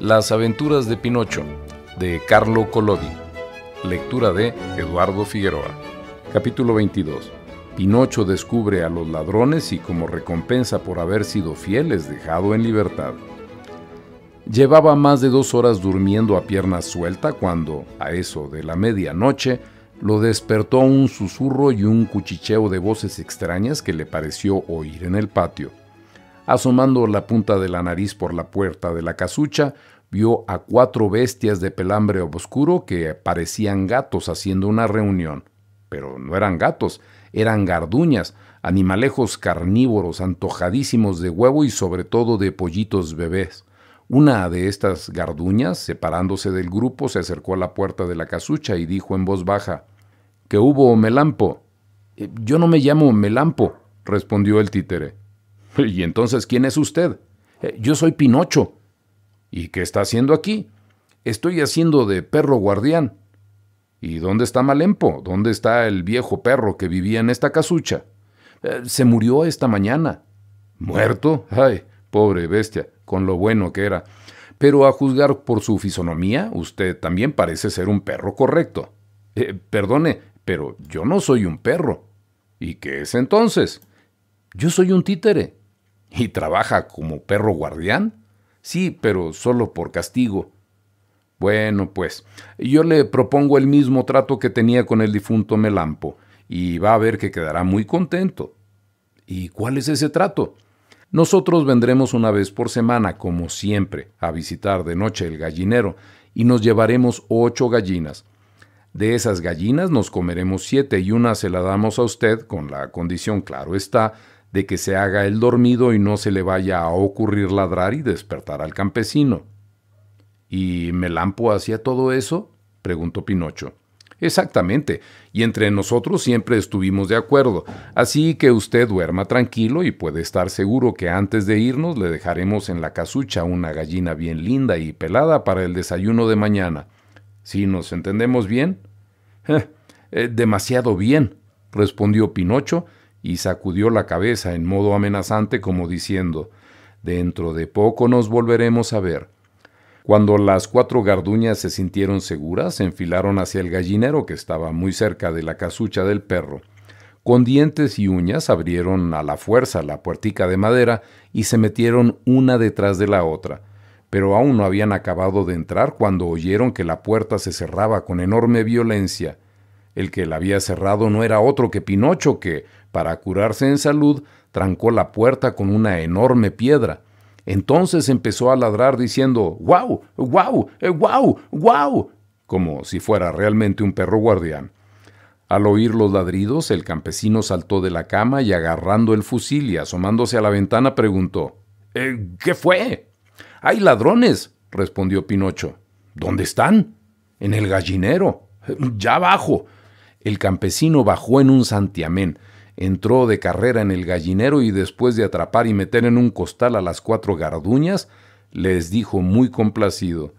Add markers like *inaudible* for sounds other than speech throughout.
Las aventuras de Pinocho, de Carlo Collodi. Lectura de Eduardo Figueroa. Capítulo 22. Pinocho descubre a los ladrones y como recompensa por haber sido fiel es dejado en libertad. Llevaba más de dos horas durmiendo a pierna suelta cuando, a eso de la medianoche, lo despertó un susurro y un cuchicheo de voces extrañas que le pareció oír en el patio. Asomando la punta de la nariz por la puerta de la casucha, vio a cuatro bestias de pelambre oscuro que parecían gatos haciendo una reunión. Pero no eran gatos, eran garduñas, animalejos carnívoros antojadísimos de huevo y sobre todo de pollitos bebés. Una de estas garduñas, separándose del grupo, se acercó a la puerta de la casucha y dijo en voz baja, ¿Qué hubo, Melampo? Eh, yo no me llamo Melampo, respondió el títere. ¿Y entonces quién es usted? Eh, yo soy Pinocho, ¿Y qué está haciendo aquí? Estoy haciendo de perro guardián. ¿Y dónde está Malempo? ¿Dónde está el viejo perro que vivía en esta casucha? Eh, se murió esta mañana. ¿Muerto? Ay, pobre bestia, con lo bueno que era. Pero a juzgar por su fisonomía, usted también parece ser un perro correcto. Eh, perdone, pero yo no soy un perro. ¿Y qué es entonces? Yo soy un títere. ¿Y trabaja como perro guardián? Sí, pero solo por castigo. Bueno, pues, yo le propongo el mismo trato que tenía con el difunto Melampo, y va a ver que quedará muy contento. ¿Y cuál es ese trato? Nosotros vendremos una vez por semana, como siempre, a visitar de noche el gallinero, y nos llevaremos ocho gallinas. De esas gallinas nos comeremos siete y una se la damos a usted, con la condición, claro está, de que se haga el dormido y no se le vaya a ocurrir ladrar y despertar al campesino. ¿Y Melampo hacía todo eso? preguntó Pinocho. Exactamente, y entre nosotros siempre estuvimos de acuerdo, así que usted duerma tranquilo y puede estar seguro que antes de irnos le dejaremos en la casucha una gallina bien linda y pelada para el desayuno de mañana. ¿Si ¿Sí nos entendemos bien? *laughs* Eh, demasiado bien, respondió Pinocho, y sacudió la cabeza en modo amenazante como diciendo, Dentro de poco nos volveremos a ver. Cuando las cuatro garduñas se sintieron seguras, se enfilaron hacia el gallinero que estaba muy cerca de la casucha del perro. Con dientes y uñas abrieron a la fuerza la puertica de madera y se metieron una detrás de la otra. Pero aún no habían acabado de entrar cuando oyeron que la puerta se cerraba con enorme violencia. El que la había cerrado no era otro que Pinocho, que, para curarse en salud, trancó la puerta con una enorme piedra. Entonces empezó a ladrar diciendo ¡Guau! ¡Guau! Eh, ¡Guau! ¡Guau! como si fuera realmente un perro guardián. Al oír los ladridos, el campesino saltó de la cama y agarrando el fusil y asomándose a la ventana preguntó eh, ¿Qué fue? ¡Hay ladrones! respondió Pinocho. ¿Dónde están? En el gallinero. Ya abajo. El campesino bajó en un santiamén, entró de carrera en el gallinero y después de atrapar y meter en un costal a las cuatro garduñas, les dijo muy complacido,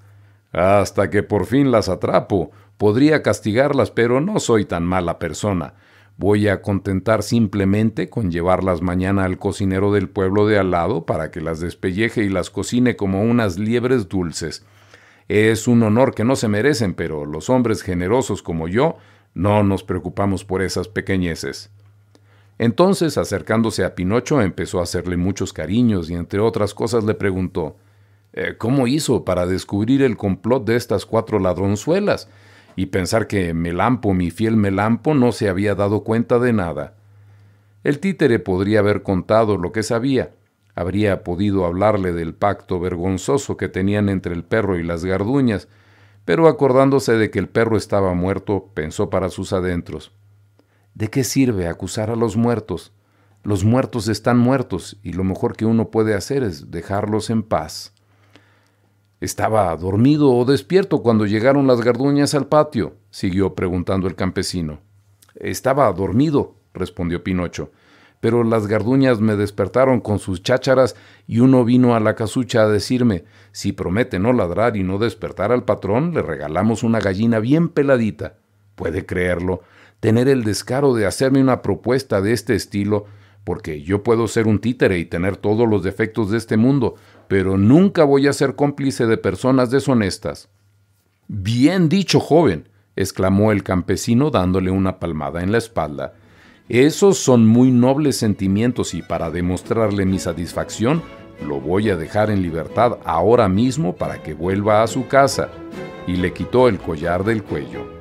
Hasta que por fin las atrapo, podría castigarlas, pero no soy tan mala persona. Voy a contentar simplemente con llevarlas mañana al cocinero del pueblo de al lado para que las despelleje y las cocine como unas liebres dulces. Es un honor que no se merecen, pero los hombres generosos como yo no nos preocupamos por esas pequeñeces. Entonces, acercándose a Pinocho, empezó a hacerle muchos cariños y entre otras cosas le preguntó, eh, ¿Cómo hizo para descubrir el complot de estas cuatro ladronzuelas? Y pensar que Melampo, mi fiel Melampo, no se había dado cuenta de nada. El títere podría haber contado lo que sabía, habría podido hablarle del pacto vergonzoso que tenían entre el perro y las garduñas, pero acordándose de que el perro estaba muerto, pensó para sus adentros, ¿de qué sirve acusar a los muertos? Los muertos están muertos y lo mejor que uno puede hacer es dejarlos en paz. ¿Estaba dormido o despierto cuando llegaron las garduñas al patio? siguió preguntando el campesino. Estaba dormido, respondió Pinocho pero las garduñas me despertaron con sus chácharas y uno vino a la casucha a decirme, si promete no ladrar y no despertar al patrón, le regalamos una gallina bien peladita. Puede creerlo, tener el descaro de hacerme una propuesta de este estilo, porque yo puedo ser un títere y tener todos los defectos de este mundo, pero nunca voy a ser cómplice de personas deshonestas. Bien dicho, joven, exclamó el campesino dándole una palmada en la espalda. Esos son muy nobles sentimientos y para demostrarle mi satisfacción, lo voy a dejar en libertad ahora mismo para que vuelva a su casa. Y le quitó el collar del cuello.